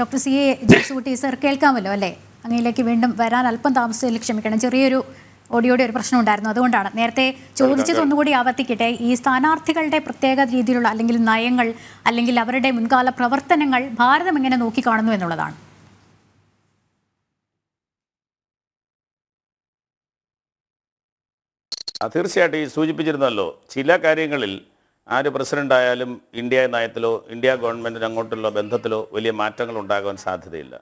doctor C A Josutty sir കേൾക്കാമല്ലോ അല്ലേ അങ്ങയിലേക്ക് വീണ്ടും വരാൻ അല്പം താമസിച്ചതിൽ ക്ഷമിക്കണം ചെറിയൊരു ഓടിയോടെ ഒരു പ്രശ്നം ഉണ്ടായിരുന്നു അതുകൊണ്ടാണ് നേരത്തെ ചോദിച്ചത് ഒന്നുകൂടി ആവർത്തിക്കട്ടെ ഈ സ്ഥാനാർത്ഥികളുടെ പ്രത്യേക രീതിയിലുള്ള അല്ലെങ്കിൽ നയങ്ങൾ അല്ലെങ്കിൽ അവരുടെ മുൻകാല പ്രവർത്തനങ്ങൾ ഭാരതം എങ്ങനെ നോക്കിക്കാണുന്നു എന്നുള്ളതാണ് തീർച്ചയായിട്ടും ഈ സൂചിപ്പിച്ചിരുന്നല്ലോ ചില കാര്യങ്ങളിൽ ആര് പ്രസിഡൻ്റായാലും ഇന്ത്യ നയത്തിലോ ഇന്ത്യ ഗവൺമെൻറ്റിന് അങ്ങോട്ടുള്ള ബന്ധത്തിലോ വലിയ മാറ്റങ്ങൾ ഉണ്ടാകാൻ സാധ്യതയില്ല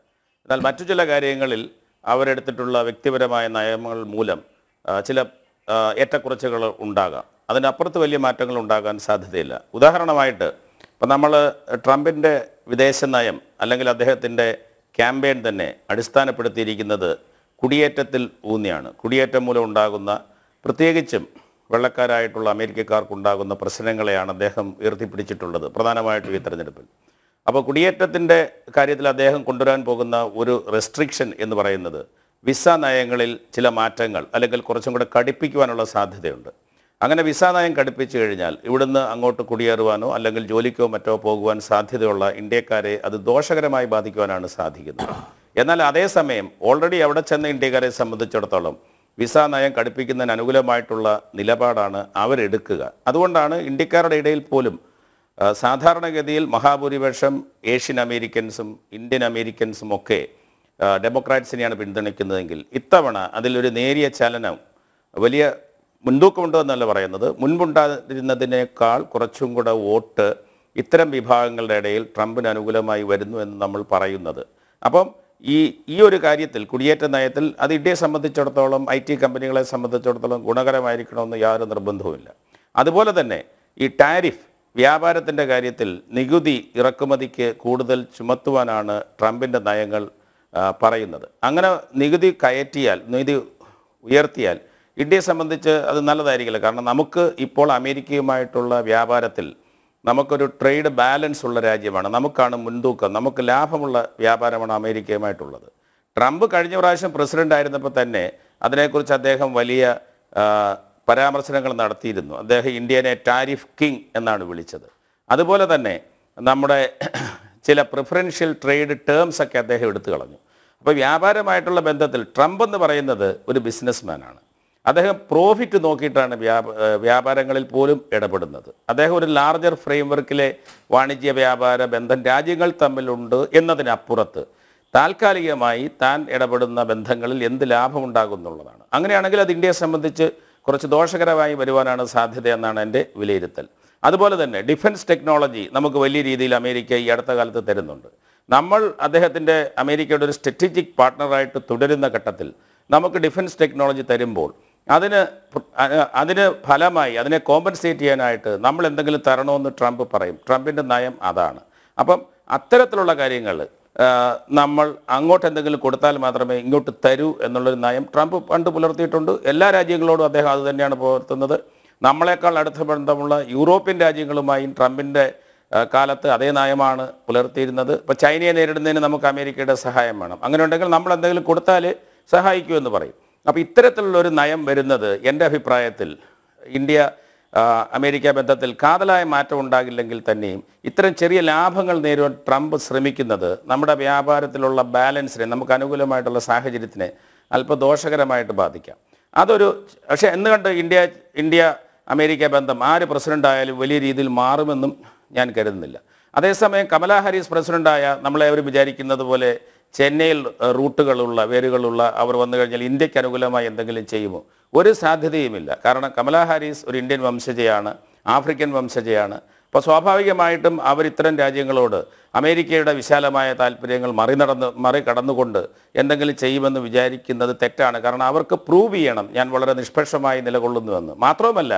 എന്നാൽ മറ്റു ചില കാര്യങ്ങളിൽ അവരെടുത്തിട്ടുള്ള വ്യക്തിപരമായ നയങ്ങൾ മൂലം ചില ഏറ്റക്കുറച്ചുകൾ ഉണ്ടാകാം അതിനപ്പുറത്ത് വലിയ മാറ്റങ്ങൾ ഉണ്ടാകാൻ സാധ്യതയില്ല ഉദാഹരണമായിട്ട് ഇപ്പം നമ്മൾ ട്രംപിൻ്റെ വിദേശ നയം അല്ലെങ്കിൽ അദ്ദേഹത്തിൻ്റെ ക്യാമ്പയിൻ തന്നെ അടിസ്ഥാനപ്പെടുത്തിയിരിക്കുന്നത് കുടിയേറ്റത്തിൽ ഊന്നിയാണ് കുടിയേറ്റം മൂലം ഉണ്ടാകുന്ന പ്രത്യേകിച്ചും വെള്ളക്കാരായിട്ടുള്ള അമേരിക്കക്കാർക്കുണ്ടാകുന്ന പ്രശ്നങ്ങളെയാണ് അദ്ദേഹം ഉയർത്തിപ്പിടിച്ചിട്ടുള്ളത് പ്രധാനമായിട്ടും ഈ തെരഞ്ഞെടുപ്പിൽ അപ്പോൾ കുടിയേറ്റത്തിൻ്റെ കാര്യത്തിൽ അദ്ദേഹം കൊണ്ടുവരാൻ പോകുന്ന ഒരു റെസ്ട്രിക്ഷൻ എന്ന് പറയുന്നത് വിസ നയങ്ങളിൽ ചില മാറ്റങ്ങൾ അല്ലെങ്കിൽ കുറച്ചും കൂടെ കടുപ്പിക്കുവാനുള്ള സാധ്യതയുണ്ട് അങ്ങനെ വിസ നയം കടുപ്പിച്ചു കഴിഞ്ഞാൽ ഇവിടുന്ന് അങ്ങോട്ട് കുടിയേറുവാനോ അല്ലെങ്കിൽ ജോലിക്കോ മറ്റോ പോകുവാൻ സാധ്യതയുള്ള ഇന്ത്യക്കാരെ അത് ദോഷകരമായി ബാധിക്കുവാനാണ് സാധിക്കുന്നത് എന്നാൽ അതേസമയം ഓൾറെഡി അവിടെ ചെന്ന ഇന്ത്യക്കാരെ സംബന്ധിച്ചിടത്തോളം വിസ നയം കടുപ്പിക്കുന്നതിന് അനുകൂലമായിട്ടുള്ള നിലപാടാണ് അവരെടുക്കുക അതുകൊണ്ടാണ് ഇന്ത്യക്കാരുടെ ഇടയിൽ പോലും സാധാരണഗതിയിൽ മഹാഭൂരിപക്ഷം ഏഷ്യൻ അമേരിക്കൻസും ഇന്ത്യൻ അമേരിക്കൻസും ഒക്കെ ഡെമോക്രാറ്റ്സിനെയാണ് പിന്തുണയ്ക്കുന്നതെങ്കിൽ ഇത്തവണ അതിലൊരു നേരിയ ചലനം വലിയ മുൻതൂക്കമുണ്ടെന്നല്ല പറയുന്നത് മുൻപുണ്ടായിരുന്നതിനേക്കാൾ കുറച്ചും കൂടെ വോട്ട് ഇത്തരം വിഭാഗങ്ങളുടെ ഇടയിൽ ട്രംപിന് അനുകൂലമായി വരുന്നു എന്ന് നമ്മൾ പറയുന്നത് അപ്പം ഈ ഈ ഒരു കാര്യത്തിൽ കുടിയേറ്റ നയത്തിൽ അത് ഇന്ത്യയെ സംബന്ധിച്ചിടത്തോളം ഐ ടി കമ്പനികളെ സംബന്ധിച്ചിടത്തോളം ഗുണകരമായിരിക്കണമെന്ന് യാതൊരു നിർബന്ധവുമില്ല അതുപോലെ തന്നെ ഈ ടാരിഫ് വ്യാപാരത്തിൻ്റെ കാര്യത്തിൽ നികുതി ഇറക്കുമതിക്ക് കൂടുതൽ ചുമത്തുവാനാണ് ട്രംപിൻ്റെ നയങ്ങൾ പറയുന്നത് അങ്ങനെ നികുതി കയറ്റിയാൽ നികുതി ഉയർത്തിയാൽ ഇന്ത്യയെ സംബന്ധിച്ച് അത് നല്ലതായിരിക്കില്ല കാരണം നമുക്ക് ഇപ്പോൾ അമേരിക്കയുമായിട്ടുള്ള വ്യാപാരത്തിൽ നമുക്കൊരു ട്രേഡ് ബാലൻസ് ഉള്ള രാജ്യമാണ് നമുക്കാണ് മുൻതൂക്കം നമുക്ക് ലാഭമുള്ള വ്യാപാരമാണ് അമേരിക്കയുമായിട്ടുള്ളത് ട്രംപ് കഴിഞ്ഞ പ്രാവശ്യം പ്രസിഡന്റ് ആയിരുന്നപ്പോൾ തന്നെ അതിനെക്കുറിച്ച് അദ്ദേഹം വലിയ പരാമർശനങ്ങൾ നടത്തിയിരുന്നു അദ്ദേഹം ഇന്ത്യനെ ടാരിഫ് കിങ് എന്നാണ് വിളിച്ചത് അതുപോലെ തന്നെ നമ്മുടെ ചില പ്രിഫറൻഷ്യൽ ട്രേഡ് ടേംസ് ഒക്കെ അദ്ദേഹം എടുത്തു കളഞ്ഞു അപ്പോൾ വ്യാപാരമായിട്ടുള്ള ബന്ധത്തിൽ ട്രംപ് എന്ന് പറയുന്നത് ഒരു ബിസിനസ്മാനാണ് അദ്ദേഹം പ്രോഫിറ്റ് നോക്കിയിട്ടാണ് വ്യാപാരങ്ങളിൽ പോലും ഇടപെടുന്നത് അദ്ദേഹം ഒരു ലാർജർ ഫ്രെയിംവർക്കിലെ വാണിജ്യ വ്യാപാര ബന്ധം രാജ്യങ്ങൾ തമ്മിലുണ്ട് എന്നതിനപ്പുറത്ത് താൽക്കാലികമായി താൻ ഇടപെടുന്ന ബന്ധങ്ങളിൽ എന്ത് ലാഭമുണ്ടാകുന്നുള്ളതാണ് അങ്ങനെയാണെങ്കിൽ അത് ഇന്ത്യയെ സംബന്ധിച്ച് കുറച്ച് ദോഷകരമായി വരുവാനാണ് സാധ്യത എന്നാണ് എൻ്റെ വിലയിരുത്തൽ അതുപോലെ തന്നെ ഡിഫൻസ് ടെക്നോളജി നമുക്ക് വലിയ രീതിയിൽ അമേരിക്ക ഈ അടുത്ത കാലത്ത് തരുന്നുണ്ട് നമ്മൾ അദ്ദേഹത്തിൻ്റെ അമേരിക്കയുടെ ഒരു സ്ട്രാറ്റജിക് പാർട്ട്ണറായിട്ട് തുടരുന്ന ഘട്ടത്തിൽ നമുക്ക് ഡിഫൻസ് ടെക്നോളജി തരുമ്പോൾ അതിന് അതിന് ഫലമായി അതിനെ കോമ്പൻസേറ്റ് ചെയ്യാനായിട്ട് നമ്മൾ എന്തെങ്കിലും തരണമെന്ന് ട്രംപ് പറയും ട്രംപിൻ്റെ നയം അതാണ് അപ്പം അത്തരത്തിലുള്ള കാര്യങ്ങൾ നമ്മൾ അങ്ങോട്ട് എന്തെങ്കിലും കൊടുത്താൽ മാത്രമേ ഇങ്ങോട്ട് തരൂ എന്നുള്ളൊരു നയം ട്രംപ് പണ്ട് പുലർത്തിയിട്ടുണ്ട് എല്ലാ രാജ്യങ്ങളോടും അദ്ദേഹം അത് തന്നെയാണ് പുലർത്തുന്നത് നമ്മളെക്കാൾ അടുത്ത ബന്ധമുള്ള യൂറോപ്യൻ രാജ്യങ്ങളുമായും ട്രംപിൻ്റെ കാലത്ത് അതേ നയമാണ് പുലർത്തിയിരുന്നത് ഇപ്പോൾ ചൈനയെ നേരിടുന്നതിന് നമുക്ക് അമേരിക്കയുടെ സഹായം വേണം അങ്ങനെ ഉണ്ടെങ്കിൽ നമ്മൾ എന്തെങ്കിലും കൊടുത്താൽ സഹായിക്കൂ എന്ന് പറയും അപ്പോൾ ഇത്തരത്തിലുള്ളൊരു നയം വരുന്നത് എൻ്റെ അഭിപ്രായത്തിൽ ഇന്ത്യ അമേരിക്ക ബന്ധത്തിൽ കാതലായ മാറ്റം ഉണ്ടാകില്ലെങ്കിൽ തന്നെയും ഇത്തരം ചെറിയ ലാഭങ്ങൾ നേരിടാൻ ട്രംപ് ശ്രമിക്കുന്നത് നമ്മുടെ വ്യാപാരത്തിലുള്ള ബാലൻസിനെ നമുക്ക് അനുകൂലമായിട്ടുള്ള സാഹചര്യത്തിനെ അല്പദോഷകരമായിട്ട് ബാധിക്കാം അതൊരു പക്ഷേ എന്ന് കണ്ട് ഇന്ത്യ ഇന്ത്യ അമേരിക്ക ബന്ധം ആര് പ്രസിഡൻ്റ് ആയാലും വലിയ രീതിയിൽ മാറുമെന്നും ഞാൻ കരുതുന്നില്ല അതേസമയം കമലാ ഹാരിസ് പ്രസിഡൻ്റായ അവർ വിചാരിക്കുന്നത് പോലെ ചെന്നൈയിൽ റൂട്ടുകളുള്ള വേരുകളുള്ള അവർ വന്നു കഴിഞ്ഞാൽ ഇന്ത്യക്ക് അനുകൂലമായി എന്തെങ്കിലും ചെയ്യുമോ ഒരു സാധ്യതയുമില്ല കാരണം കമലാ ഹാരിസ് ഒരു ഇന്ത്യൻ വംശജയാണ് ആഫ്രിക്കൻ വംശജയാണ് അപ്പോൾ സ്വാഭാവികമായിട്ടും അവർ ഇത്തരം രാജ്യങ്ങളോട് അമേരിക്കയുടെ വിശാലമായ താല്പര്യങ്ങൾ നടന്ന് മറികടന്നുകൊണ്ട് എന്തെങ്കിലും ചെയ്യുമെന്ന് വിചാരിക്കുന്നത് തെറ്റാണ് കാരണം അവർക്ക് പ്രൂവ് ചെയ്യണം ഞാൻ വളരെ നിഷ്പക്ഷമായി നിലകൊള്ളുന്നുവെന്ന് മാത്രവുമല്ല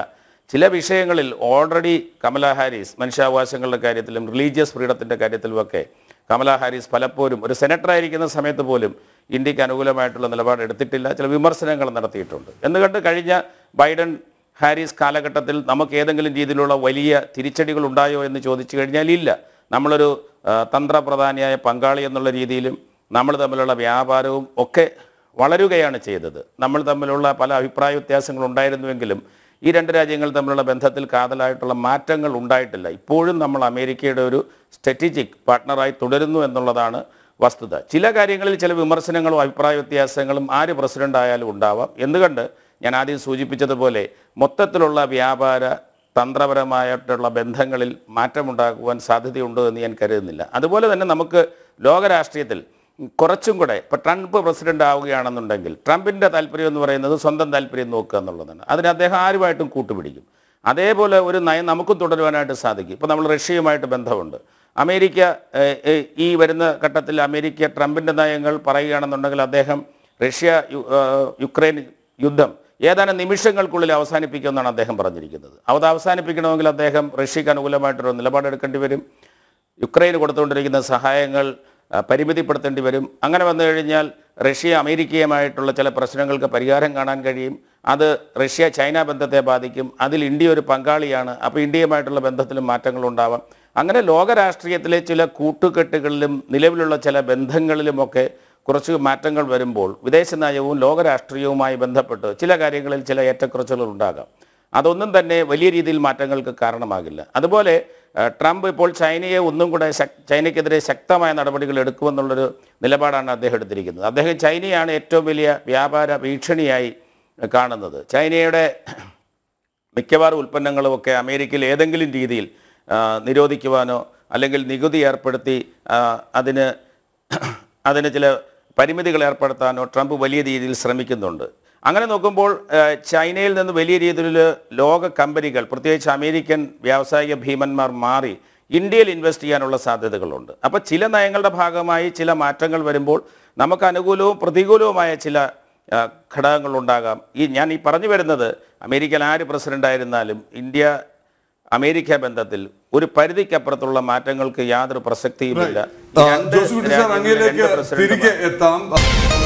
ചില വിഷയങ്ങളിൽ ഓൾറെഡി കമലാ ഹാരിസ് മനുഷ്യാവകാശങ്ങളുടെ കാര്യത്തിലും റിലീജിയസ് ഫ്രീഡത്തിൻ്റെ കാര്യത്തിലുമൊക്കെ കമലാ ഹാരിസ് പലപ്പോഴും ഒരു സെനറ്ററായിരിക്കുന്ന സമയത്ത് പോലും ഇന്ത്യക്ക് അനുകൂലമായിട്ടുള്ള നിലപാട് എടുത്തിട്ടില്ല ചില വിമർശനങ്ങൾ നടത്തിയിട്ടുണ്ട് എന്നുകണ്ട് കഴിഞ്ഞ ബൈഡൻ ഹാരിസ് കാലഘട്ടത്തിൽ നമുക്ക് ഏതെങ്കിലും രീതിയിലുള്ള വലിയ തിരിച്ചടികൾ ഉണ്ടായോ എന്ന് ചോദിച്ചു കഴിഞ്ഞാൽ ഇല്ല നമ്മളൊരു തന്ത്രപ്രധാനിയായ പങ്കാളി എന്നുള്ള രീതിയിലും നമ്മൾ തമ്മിലുള്ള വ്യാപാരവും ഒക്കെ വളരുകയാണ് ചെയ്തത് നമ്മൾ തമ്മിലുള്ള പല അഭിപ്രായ വ്യത്യാസങ്ങളുണ്ടായിരുന്നുവെങ്കിലും ഈ രണ്ട് രാജ്യങ്ങൾ തമ്മിലുള്ള ബന്ധത്തിൽ കാതലായിട്ടുള്ള മാറ്റങ്ങൾ ഉണ്ടായിട്ടില്ല ഇപ്പോഴും നമ്മൾ അമേരിക്കയുടെ ഒരു സ്ട്രാറ്റജിക് പാർട്ട്ണറായി തുടരുന്നു എന്നുള്ളതാണ് വസ്തുത ചില കാര്യങ്ങളിൽ ചില വിമർശനങ്ങളും അഭിപ്രായ വ്യത്യാസങ്ങളും ആര് പ്രസിഡന്റ് ആയാലും ഉണ്ടാവാം എന്തുകൊണ്ട് ഞാൻ ആദ്യം സൂചിപ്പിച്ചതുപോലെ മൊത്തത്തിലുള്ള വ്യാപാര തന്ത്രപരമായിട്ടുള്ള ബന്ധങ്ങളിൽ മാറ്റമുണ്ടാകുവാൻ സാധ്യതയുണ്ടോ എന്ന് ഞാൻ കരുതുന്നില്ല അതുപോലെ തന്നെ നമുക്ക് ലോകരാഷ്ട്രീയത്തിൽ കുറച്ചും കൂടെ ഇപ്പോൾ ട്രംപ് പ്രസിഡന്റ് ആവുകയാണെന്നുണ്ടെങ്കിൽ ട്രംപിൻ്റെ താല്പര്യം എന്ന് പറയുന്നത് സ്വന്തം താല്പര്യം നോക്കുക എന്നുള്ളതാണ് അതിന് അദ്ദേഹം ആരുമായിട്ടും കൂട്ടുപിടിക്കും അതേപോലെ ഒരു നയം നമുക്കും തുടരുവാനായിട്ട് സാധിക്കും ഇപ്പോൾ നമ്മൾ റഷ്യയുമായിട്ട് ബന്ധമുണ്ട് അമേരിക്ക ഈ വരുന്ന ഘട്ടത്തിൽ അമേരിക്ക ട്രംപിൻ്റെ നയങ്ങൾ പറയുകയാണെന്നുണ്ടെങ്കിൽ അദ്ദേഹം റഷ്യ യുക്രൈൻ യുദ്ധം ഏതാനും നിമിഷങ്ങൾക്കുള്ളിൽ അവസാനിപ്പിക്കുമെന്നാണ് അദ്ദേഹം പറഞ്ഞിരിക്കുന്നത് അത് അവസാനിപ്പിക്കണമെങ്കിൽ അദ്ദേഹം റഷ്യക്ക് അനുകൂലമായിട്ടൊരു നിലപാടെടുക്കേണ്ടി വരും യുക്രൈന് കൊടുത്തുകൊണ്ടിരിക്കുന്ന സഹായങ്ങൾ പരിമിതിപ്പെടുത്തേണ്ടി വരും അങ്ങനെ വന്നു കഴിഞ്ഞാൽ റഷ്യ അമേരിക്കയുമായിട്ടുള്ള ചില പ്രശ്നങ്ങൾക്ക് പരിഹാരം കാണാൻ കഴിയും അത് റഷ്യ ചൈന ബന്ധത്തെ ബാധിക്കും അതിൽ ഇന്ത്യ ഒരു പങ്കാളിയാണ് അപ്പോൾ ഇന്ത്യയുമായിട്ടുള്ള ബന്ധത്തിലും മാറ്റങ്ങളുണ്ടാവാം അങ്ങനെ ലോകരാഷ്ട്രീയത്തിലെ ചില കൂട്ടുകെട്ടുകളിലും നിലവിലുള്ള ചില ബന്ധങ്ങളിലുമൊക്കെ കുറച്ച് മാറ്റങ്ങൾ വരുമ്പോൾ വിദേശ നയവും ലോകരാഷ്ട്രീയവുമായി ബന്ധപ്പെട്ട് ചില കാര്യങ്ങളിൽ ചില ഏറ്റക്കുറച്ചിലുകൾ ഉണ്ടാകാം അതൊന്നും തന്നെ വലിയ രീതിയിൽ മാറ്റങ്ങൾക്ക് കാരണമാകില്ല അതുപോലെ ട്രംപ് ഇപ്പോൾ ചൈനയെ ഒന്നും കൂടെ ചൈനയ്ക്കെതിരെ ശക്തമായ നടപടികൾ എടുക്കുമെന്നുള്ളൊരു നിലപാടാണ് അദ്ദേഹം എടുത്തിരിക്കുന്നത് അദ്ദേഹം ചൈനയാണ് ഏറ്റവും വലിയ വ്യാപാര ഭീഷണിയായി കാണുന്നത് ചൈനയുടെ മിക്കവാറും ഉൽപ്പന്നങ്ങളുമൊക്കെ അമേരിക്കയിൽ ഏതെങ്കിലും രീതിയിൽ നിരോധിക്കുവാനോ അല്ലെങ്കിൽ നികുതി ഏർപ്പെടുത്തി അതിന് അതിന് ചില പരിമിതികൾ ഏർപ്പെടുത്താനോ ട്രംപ് വലിയ രീതിയിൽ ശ്രമിക്കുന്നുണ്ട് അങ്ങനെ നോക്കുമ്പോൾ ചൈനയിൽ നിന്ന് വലിയ രീതിയിൽ ലോക കമ്പനികൾ പ്രത്യേകിച്ച് അമേരിക്കൻ വ്യാവസായിക ഭീമന്മാർ മാറി ഇന്ത്യയിൽ ഇൻവെസ്റ്റ് ചെയ്യാനുള്ള സാധ്യതകളുണ്ട് അപ്പോൾ ചില നയങ്ങളുടെ ഭാഗമായി ചില മാറ്റങ്ങൾ വരുമ്പോൾ നമുക്ക് അനുകൂലവും പ്രതികൂലവുമായ ചില ഘടകങ്ങളുണ്ടാകാം ഈ ഞാൻ ഈ പറഞ്ഞു വരുന്നത് അമേരിക്കൻ ആര് പ്രസിഡന്റ് ആയിരുന്നാലും ഇന്ത്യ അമേരിക്ക ബന്ധത്തിൽ ഒരു പരിധിക്കപ്പുറത്തുള്ള മാറ്റങ്ങൾക്ക് യാതൊരു പ്രസക്തിയുമില്ല രണ്ട് പ്രസിഡന്റ്